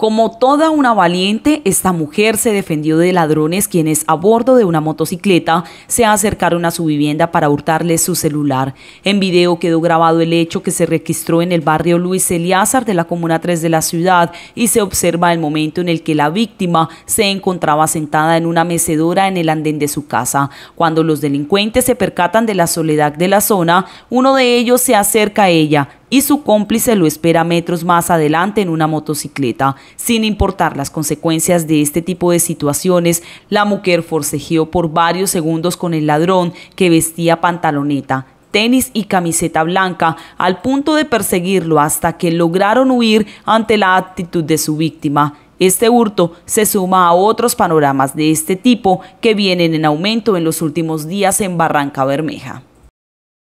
Como toda una valiente, esta mujer se defendió de ladrones quienes a bordo de una motocicleta se acercaron a su vivienda para hurtarle su celular. En video quedó grabado el hecho que se registró en el barrio Luis Eliazar de la Comuna 3 de la ciudad y se observa el momento en el que la víctima se encontraba sentada en una mecedora en el andén de su casa. Cuando los delincuentes se percatan de la soledad de la zona, uno de ellos se acerca a ella, y su cómplice lo espera metros más adelante en una motocicleta. Sin importar las consecuencias de este tipo de situaciones, la mujer forcejeó por varios segundos con el ladrón que vestía pantaloneta tenis y camiseta blanca, al punto de perseguirlo hasta que lograron huir ante la actitud de su víctima. Este hurto se suma a otros panoramas de este tipo que vienen en aumento en los últimos días en Barranca Bermeja.